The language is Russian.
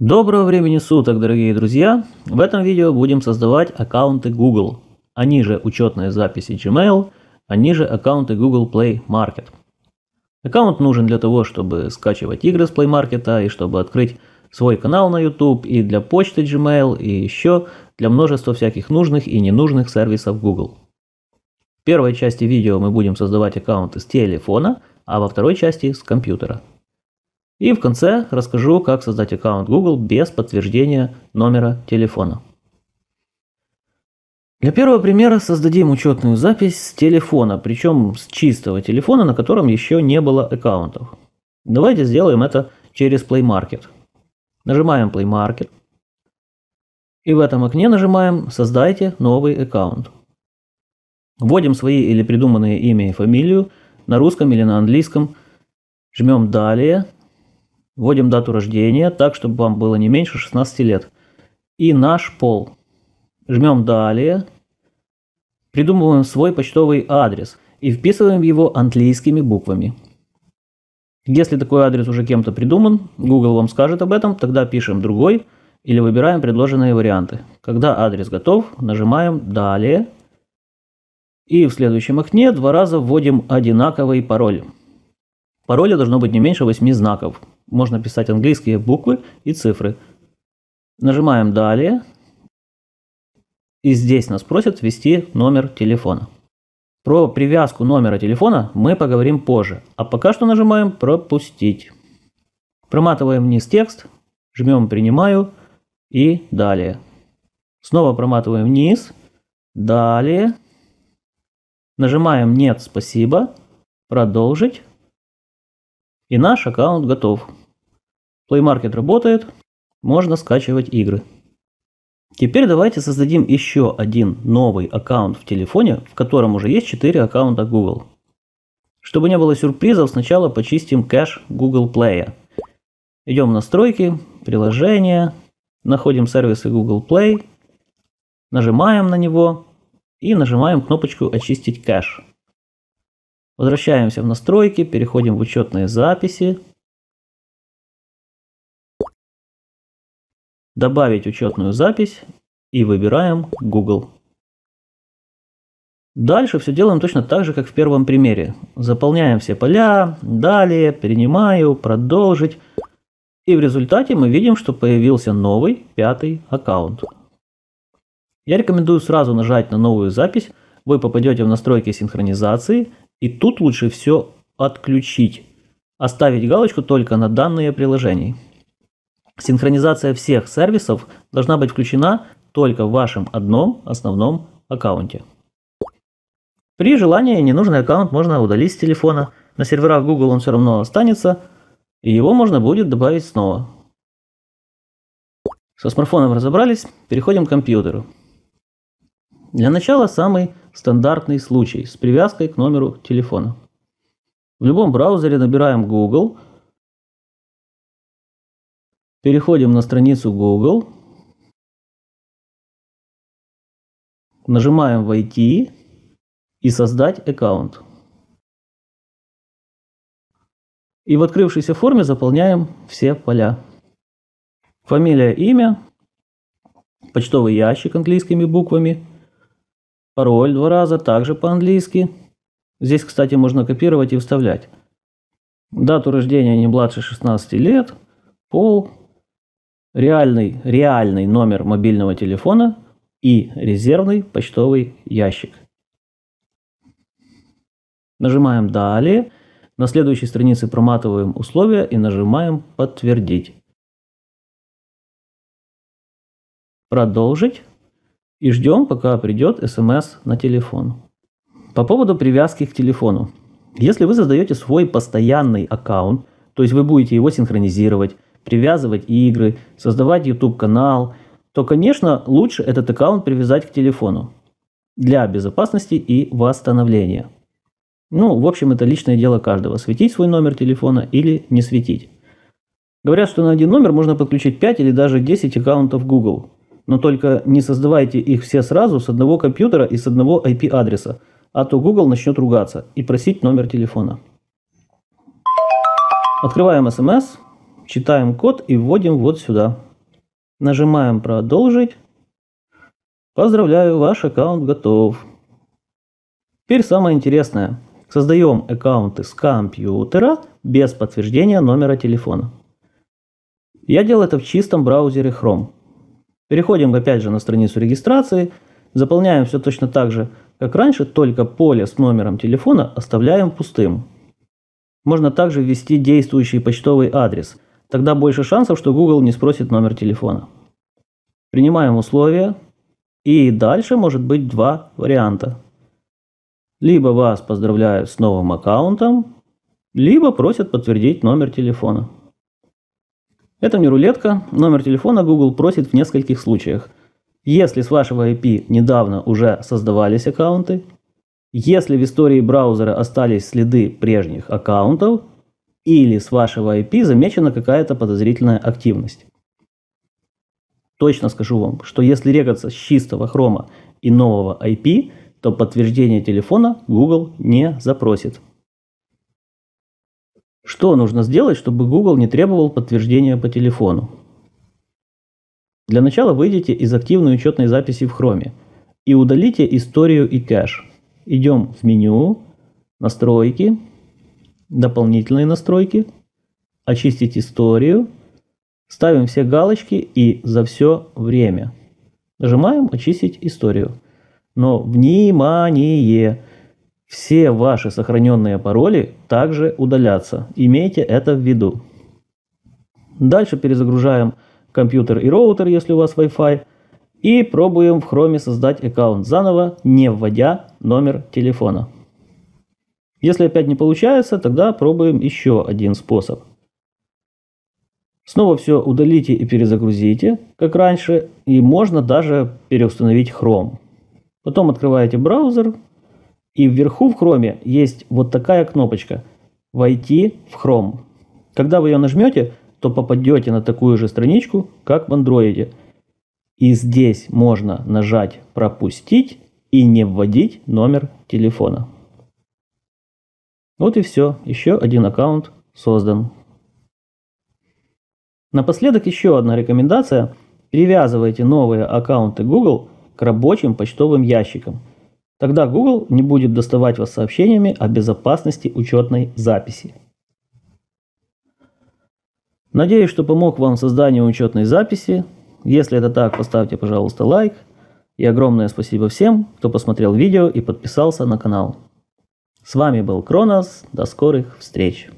Доброго времени суток, дорогие друзья! В этом видео будем создавать аккаунты Google, они же учетные записи Gmail, они же аккаунты Google Play Market. Аккаунт нужен для того, чтобы скачивать игры с Play Market и чтобы открыть свой канал на YouTube и для почты Gmail и еще для множества всяких нужных и ненужных сервисов Google. В первой части видео мы будем создавать аккаунты с телефона, а во второй части с компьютера. И в конце расскажу, как создать аккаунт Google без подтверждения номера телефона. Для первого примера создадим учетную запись с телефона, причем с чистого телефона, на котором еще не было аккаунтов. Давайте сделаем это через Play Market. Нажимаем Play Market. И в этом окне нажимаем «Создайте новый аккаунт». Вводим свои или придуманные имя и фамилию на русском или на английском. Жмем «Далее», Вводим дату рождения так, чтобы вам было не меньше 16 лет. И наш пол. Жмем «Далее». Придумываем свой почтовый адрес и вписываем его английскими буквами. Если такой адрес уже кем-то придуман, Google вам скажет об этом, тогда пишем другой или выбираем предложенные варианты. Когда адрес готов, нажимаем «Далее» и в следующем окне два раза вводим одинаковый пароль. Пароля должно быть не меньше 8 знаков, можно писать английские буквы и цифры. Нажимаем «Далее». И здесь нас просят ввести номер телефона. Про привязку номера телефона мы поговорим позже, а пока что нажимаем «Пропустить». Проматываем вниз текст, жмем «Принимаю» и «Далее». Снова проматываем вниз, «Далее». Нажимаем «Нет, спасибо», «Продолжить». И наш аккаунт готов. Play Market работает, можно скачивать игры. Теперь давайте создадим еще один новый аккаунт в телефоне, в котором уже есть 4 аккаунта Google. Чтобы не было сюрпризов, сначала почистим кэш Google Play. Идем в настройки, приложения, находим сервисы Google Play, нажимаем на него и нажимаем кнопочку «Очистить кэш». Возвращаемся в настройки, переходим в учетные записи. Добавить учетную запись и выбираем Google. Дальше все делаем точно так же, как в первом примере. Заполняем все поля, далее, принимаю, продолжить. И в результате мы видим, что появился новый пятый аккаунт. Я рекомендую сразу нажать на новую запись. Вы попадете в настройки синхронизации и тут лучше все отключить. Оставить галочку только на данные приложений. Синхронизация всех сервисов должна быть включена только в вашем одном основном аккаунте. При желании ненужный аккаунт можно удалить с телефона. На серверах Google он все равно останется, и его можно будет добавить снова. Со смартфоном разобрались, переходим к компьютеру. Для начала самый стандартный случай с привязкой к номеру телефона. В любом браузере набираем Google, переходим на страницу Google, нажимаем «Войти» и «Создать аккаунт». И в открывшейся форме заполняем все поля. Фамилия, имя, почтовый ящик английскими буквами – пароль два раза, также по-английски. Здесь, кстати, можно копировать и вставлять. Дату рождения не младше 16 лет, пол, реальный, реальный номер мобильного телефона и резервный почтовый ящик. Нажимаем «Далее». На следующей странице проматываем условия и нажимаем «Подтвердить». Продолжить и ждем, пока придет смс на телефон. По поводу привязки к телефону. Если вы создаете свой постоянный аккаунт, то есть вы будете его синхронизировать, привязывать игры, создавать YouTube-канал, то, конечно, лучше этот аккаунт привязать к телефону для безопасности и восстановления. Ну, в общем, это личное дело каждого, светить свой номер телефона или не светить. Говорят, что на один номер можно подключить 5 или даже 10 аккаунтов Google но только не создавайте их все сразу с одного компьютера и с одного IP-адреса, а то Google начнет ругаться и просить номер телефона. Открываем SMS, читаем код и вводим вот сюда. Нажимаем «Продолжить». Поздравляю, ваш аккаунт готов. Теперь самое интересное. Создаем аккаунты с компьютера без подтверждения номера телефона. Я делал это в чистом браузере Chrome. Переходим опять же на страницу регистрации, заполняем все точно так же, как раньше, только поле с номером телефона оставляем пустым. Можно также ввести действующий почтовый адрес. Тогда больше шансов, что Google не спросит номер телефона. Принимаем условия. И дальше может быть два варианта. Либо вас поздравляют с новым аккаунтом, либо просят подтвердить номер телефона. Это не рулетка, номер телефона Google просит в нескольких случаях. Если с вашего IP недавно уже создавались аккаунты, если в истории браузера остались следы прежних аккаунтов, или с вашего IP замечена какая-то подозрительная активность. Точно скажу вам, что если регаться с чистого хрома и нового IP, то подтверждение телефона Google не запросит. Что нужно сделать, чтобы Google не требовал подтверждения по телефону? Для начала выйдите из активной учетной записи в Chrome и удалите историю и кэш. Идем в меню, настройки, дополнительные настройки, очистить историю, ставим все галочки и за все время. Нажимаем очистить историю. Но внимание! все ваши сохраненные пароли также удалятся. Имейте это в виду. Дальше перезагружаем компьютер и роутер, если у вас Wi-Fi. И пробуем в Chrome создать аккаунт заново, не вводя номер телефона. Если опять не получается, тогда пробуем еще один способ. Снова все удалите и перезагрузите, как раньше, и можно даже переустановить Chrome. Потом открываете браузер, и вверху в Chrome есть вот такая кнопочка «Войти в Chrome». Когда вы ее нажмете, то попадете на такую же страничку, как в Андроиде, И здесь можно нажать «Пропустить» и не вводить номер телефона. Вот и все. Еще один аккаунт создан. Напоследок еще одна рекомендация. Привязывайте новые аккаунты Google к рабочим почтовым ящикам. Тогда Google не будет доставать вас сообщениями о безопасности учетной записи. Надеюсь, что помог вам в создании учетной записи. Если это так, поставьте, пожалуйста, лайк. И огромное спасибо всем, кто посмотрел видео и подписался на канал. С вами был Кронос. До скорых встреч!